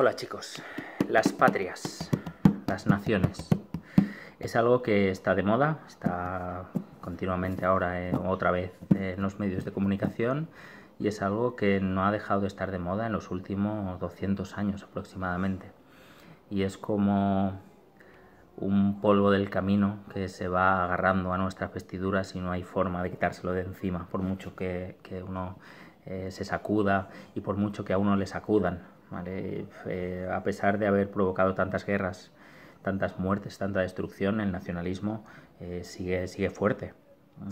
Hola chicos, las patrias, las naciones. Es algo que está de moda, está continuamente ahora eh, otra vez eh, en los medios de comunicación y es algo que no ha dejado de estar de moda en los últimos 200 años aproximadamente. Y es como un polvo del camino que se va agarrando a nuestras vestiduras y no hay forma de quitárselo de encima, por mucho que, uno eh, se sacuda y por mucho que a uno le sacudan eh, a pesar de haber provocado tantas guerras, tantas muertes, tanta destrucción, el nacionalismo eh, sigue, sigue fuerte.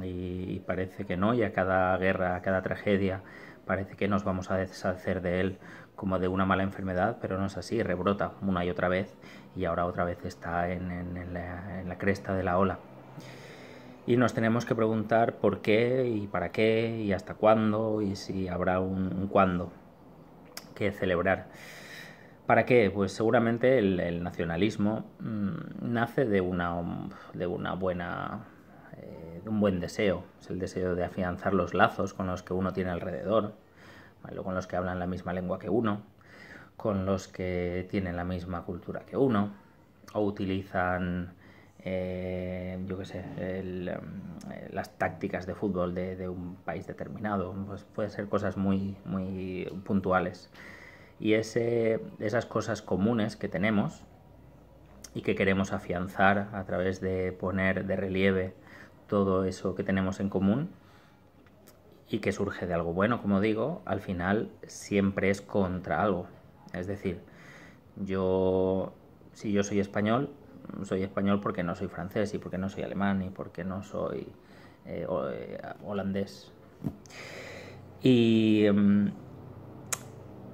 Y, parece que no, y a cada guerra, a cada tragedia, parece que nos vamos a deshacer de él como de una mala enfermedad, pero no es así, rebrota una y otra vez y ahora otra vez está en, la, cresta de la ola. Y nos tenemos que preguntar por qué y para qué y hasta cuándo y si habrá un cuándo que celebrar. ¿Para qué? Pues seguramente el, nacionalismo mm, nace de una, de una buena eh, un buen deseo, es el deseo de afianzar los lazos con los que uno tiene alrededor, con los que hablan la misma lengua que uno, con los que tienen la misma cultura que uno, o utilizan, eh, yo qué sé, el, em, eh, las tácticas de fútbol de, un país determinado, pues puede ser cosas muy, muy puntuales. Y ese, esas cosas comunes que tenemos y que queremos afianzar a través de poner de relieve todo eso que tenemos en común y que surge de algo bueno, como digo, al final siempre es contra algo. Es decir, yo, si yo soy español, soy español porque no soy francés y porque no soy alemán y porque no soy eh, eh, holandés. Y, em,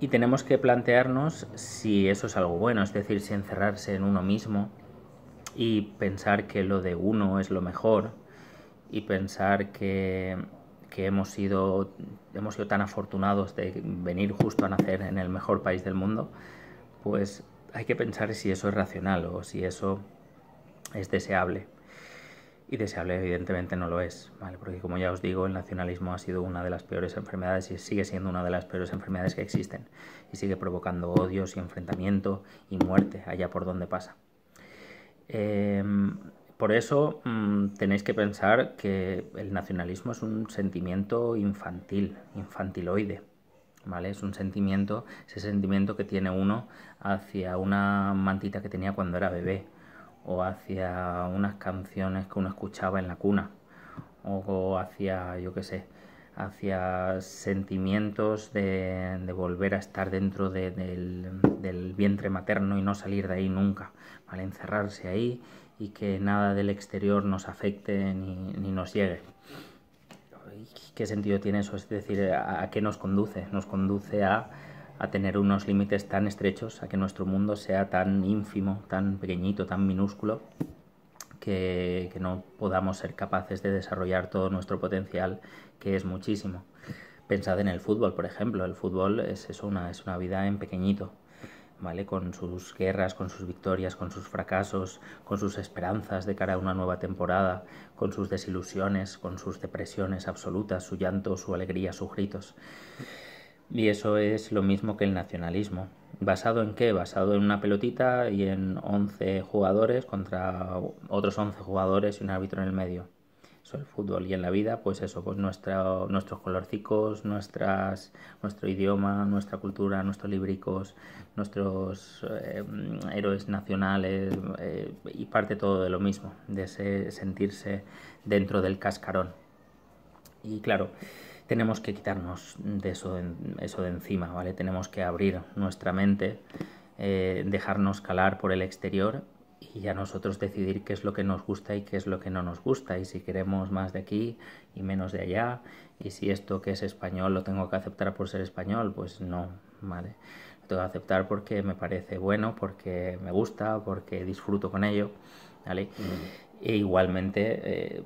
y tenemos que plantearnos si eso es algo bueno, es decir, si encerrarse en uno mismo y pensar que lo de uno es lo mejor y pensar que, que hemos, sido, hemos sido tan afortunados de venir justo a nacer en el mejor país del mundo, pues hay que pensar si eso es racional o si eso es deseable. Y deseable evidentemente no lo es, porque como ya os digo, el nacionalismo ha sido una de las peores enfermedades y sigue siendo una de las peores enfermedades que existen. Y sigue provocando odios y enfrentamiento y muerte allá por donde pasa. Em, por eso mm, tenéis que pensar que el nacionalismo es un sentimiento infantil, infantiloide ¿Vale? Es un sentimiento, ese sentimiento que tiene uno hacia una mantita que tenía cuando era bebé, o hacia unas canciones que uno escuchaba en la cuna, o hacia, yo qué sé, hacia sentimientos de, volver a estar dentro del, vientre materno y no salir de ahí nunca, ¿vale? Encerrarse ahí y que nada del exterior nos afecte ni, ni nos llegue. ¿qué sentido tiene eso? Es decir, eh, ¿a, qué nos conduce? Nos conduce a, a tener unos límites tan estrechos, a que nuestro mundo sea tan ínfimo, tan pequeñito, tan minúsculo, que, que, no podamos ser capaces de desarrollar todo nuestro potencial, que es muchísimo. Pensad en el fútbol, por ejemplo. El fútbol es eso, una, es una vida en pequeñito. Con sus guerras, con sus victorias, con sus fracasos, con sus esperanzas de cara a una nueva temporada, con sus desilusiones, con sus depresiones absolutas, su llanto, su alegría, sus gritos. Y eso es lo mismo que el nacionalismo. ¿Basado en qué? Basado en una pelotita y en 11 jugadores contra otros 11 jugadores y un árbitro en el medio sobre el fútbol y en la vida, pues eso, pues nuestra, nuestros colorcicos, nuestras, nuestro idioma, nuestra cultura, nuestros libricos, nuestros eh, héroes nacionales eh, y parte todo de lo mismo, de ese sentirse dentro del cascarón. Y claro, tenemos que quitarnos de eso de, eso de encima, ¿vale? Tenemos que abrir nuestra mente, eh, dejarnos calar por el exterior y a nosotros decidir qué es lo que nos gusta y qué es lo que no nos gusta y si queremos más de aquí y menos de allá y si esto que es español lo tengo que aceptar por ser español, pues no, vale. Lo tengo que aceptar porque me parece bueno, porque me gusta, porque disfruto con ello, ¿vale? Mm. E igualmente eh,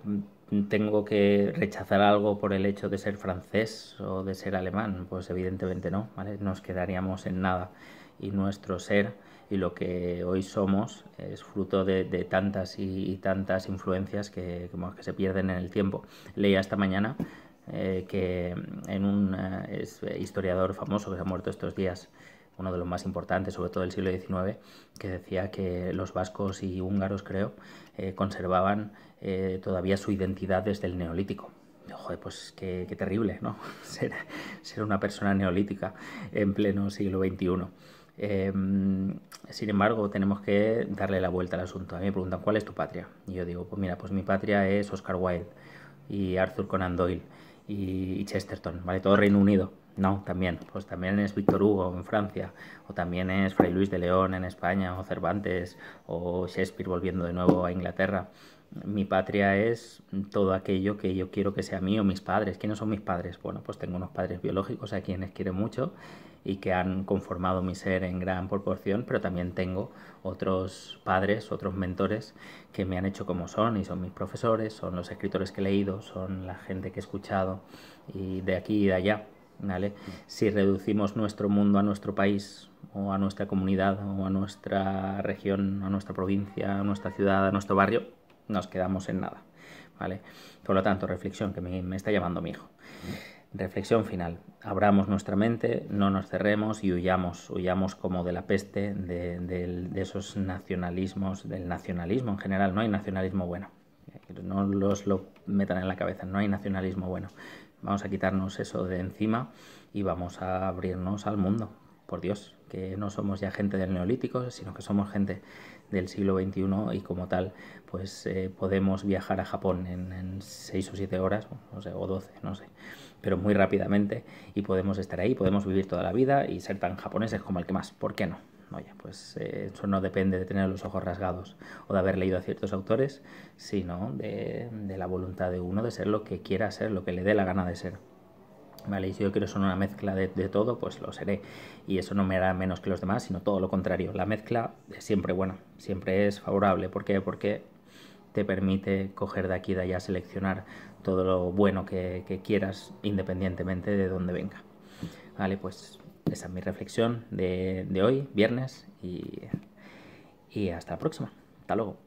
tengo que rechazar algo por el hecho de ser francés o de ser alemán, pues evidentemente no, ¿vale? Nos quedaríamos en nada y nuestro ser y lo que hoy somos es fruto de, tantas y, tantas influencias que, se pierden en el tiempo. Leía esta mañana eh, que en un eh, historiador famoso que se ha muerto estos días, uno de los más importantes, sobre todo del siglo XIX, que decía que los vascos y húngaros, creo, eh, conservaban todavía su identidad desde el neolítico joder, pues qué, terrible, ¿no? Ser, ser, una persona neolítica en pleno siglo XXI. Sin embargo, tenemos que darle la vuelta al asunto. A mí me preguntan, ¿cuál es tu patria? Y yo digo, pues mira, pues mi patria es Oscar Wilde y Arthur Conan Doyle y, Chesterton, ¿vale? Todo Reino Unido. No, también. Pues también es Víctor Hugo en Francia, o también es Fray Luis de León en España, o Cervantes, o Shakespeare volviendo de nuevo a Inglaterra. Mi patria es todo aquello que yo quiero que sea mío, mis padres. ¿Quiénes son mis padres? Bueno, pues tengo unos padres biológicos a quienes quiero mucho y que han conformado mi ser en gran proporción, pero también tengo otros padres, otros mentores que me han hecho como son y son mis profesores, son los escritores que he leído, son la gente que he escuchado y de aquí y de allá. ¿vale? Si reducimos nuestro mundo a nuestro país o a nuestra comunidad o a nuestra región, a nuestra provincia, a nuestra ciudad, a nuestro barrio, nos quedamos en nada. ¿vale? Por lo tanto, reflexión que me, está llamando mi hijo. Reflexión final. Abramos nuestra mente, no nos cerremos y huyamos, huyamos como de la peste, de, esos nacionalismos, del nacionalismo en general. No hay nacionalismo bueno. No los lo metan en la cabeza, no hay nacionalismo bueno. Vamos a quitarnos eso de encima y vamos a abrirnos al mundo, por Dios, que no somos ya gente del neolítico, sino que somos gente del siglo XXI y como tal, pues eh, podemos viajar a Japón en, en 6 o siete horas, no sé, o 12, no sé, pero muy rápidamente y podemos estar ahí, podemos vivir toda la vida y ser tan japoneses como el que más, ¿por qué no? Oye, pues eh, eso no depende de tener los ojos rasgados o de haber leído a ciertos autores, sino de la voluntad de uno de ser lo que quiera ser, lo que le dé la gana de ser. ¿vale? si yo quiero ser una mezcla de, todo, pues lo seré. Y eso no me hará menos que los demás, sino todo lo contrario. La mezcla es siempre buena, siempre es favorable. ¿Por qué? Porque te permite coger de aquí y de allá, seleccionar todo lo bueno que, quieras, independientemente de dónde venga. Vale, pues esa es mi reflexión de, hoy, viernes, y, y hasta la próxima. Hasta luego.